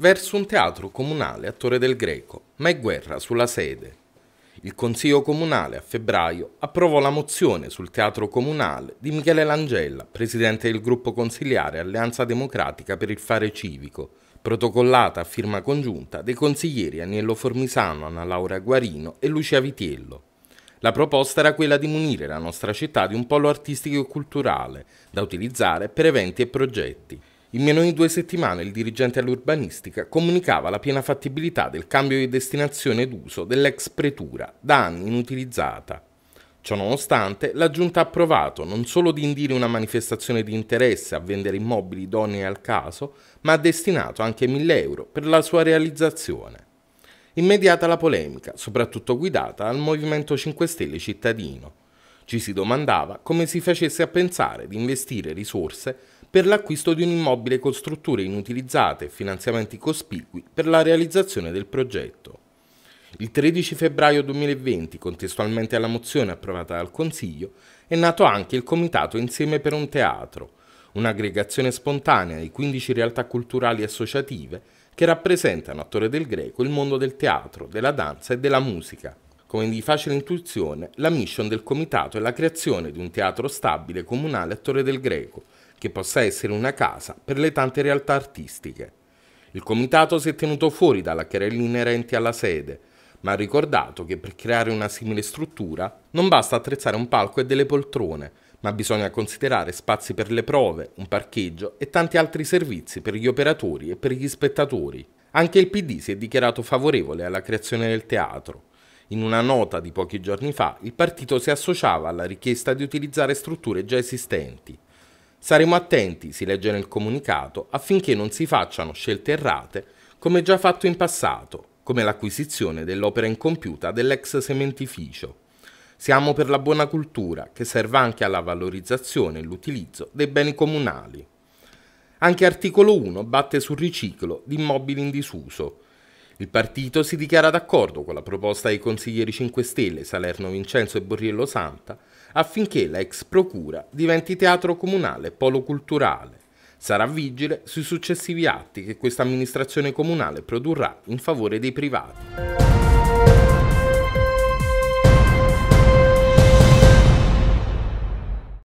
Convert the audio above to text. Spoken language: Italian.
verso un teatro comunale a Torre del Greco, ma è guerra sulla sede. Il Consiglio Comunale a febbraio approvò la mozione sul teatro comunale di Michele Langella, presidente del gruppo consiliare Alleanza Democratica per il Fare Civico, protocollata a firma congiunta dei consiglieri Agnello Formisano, Anna Laura Guarino e Lucia Vitiello. La proposta era quella di munire la nostra città di un polo artistico e culturale da utilizzare per eventi e progetti. In meno di due settimane il dirigente all'urbanistica comunicava la piena fattibilità del cambio di destinazione d'uso dell'ex pretura, da anni inutilizzata. Ciononostante, la Giunta ha approvato non solo di indire una manifestazione di interesse a vendere immobili idonei al caso, ma ha destinato anche 1000 euro per la sua realizzazione. Immediata la polemica, soprattutto guidata al Movimento 5 Stelle cittadino. Ci si domandava come si facesse a pensare di investire risorse per l'acquisto di un immobile con strutture inutilizzate e finanziamenti cospicui per la realizzazione del progetto. Il 13 febbraio 2020, contestualmente alla mozione approvata dal Consiglio, è nato anche il Comitato Insieme per un Teatro, un'aggregazione spontanea di 15 realtà culturali associative che rappresentano a Torre del Greco il mondo del teatro, della danza e della musica. Come di facile intuizione, la mission del comitato è la creazione di un teatro stabile comunale a Torre del Greco, che possa essere una casa per le tante realtà artistiche. Il comitato si è tenuto fuori dalla querella inerente alla sede, ma ha ricordato che per creare una simile struttura non basta attrezzare un palco e delle poltrone, ma bisogna considerare spazi per le prove, un parcheggio e tanti altri servizi per gli operatori e per gli spettatori. Anche il PD si è dichiarato favorevole alla creazione del teatro. In una nota di pochi giorni fa, il partito si associava alla richiesta di utilizzare strutture già esistenti. Saremo attenti, si legge nel comunicato, affinché non si facciano scelte errate come già fatto in passato, come l'acquisizione dell'opera incompiuta dell'ex sementificio. Siamo per la buona cultura, che serva anche alla valorizzazione e l'utilizzo dei beni comunali. Anche articolo 1 batte sul riciclo di immobili in disuso, il partito si dichiara d'accordo con la proposta dei consiglieri 5 Stelle Salerno Vincenzo e Borriello Santa affinché la ex procura diventi teatro comunale polo culturale. Sarà vigile sui successivi atti che questa amministrazione comunale produrrà in favore dei privati.